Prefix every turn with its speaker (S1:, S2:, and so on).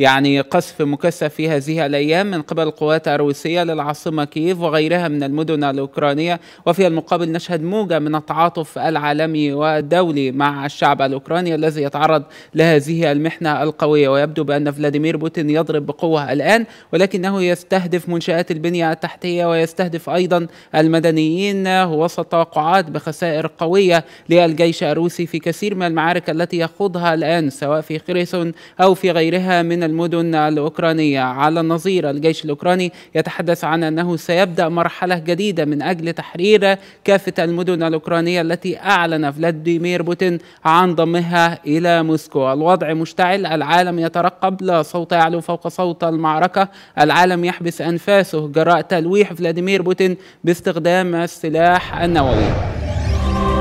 S1: يعني قصف مكثف في هذه الأيام من قبل القوات الروسية للعاصمة كييف وغيرها من المدن الأوكرانية وفي المقابل نشهد موجة من التعاطف العالمي والدولي مع الشعب الأوكراني الذي يتعرض لهذه المحنة القوية ويبدو بأن فلاديمير بوتين يضرب بقوة الآن ولكنه يستهدف منشآت البنية التحتية ويستهدف أيضا المدنيين وسط توقعات بخسائر قوية للجيش الروسي في كثير من المعارك التي يخوضها الآن سواء في خيرسون أو في غيرها من المدن الأوكرانية على النظير الجيش الأوكراني يتحدث عن أنه سيبدأ مرحلة جديدة من أجل تحرير كافة المدن الأوكرانية التي أعلن فلاديمير بوتين عن ضمها إلى موسكو الوضع مشتعل العالم يترقب لا صوت يعلو فوق صوت المعركة العالم يحبس أنفاسه جراء تلويح فلاديمير بوتين باستخدام السلاح النووي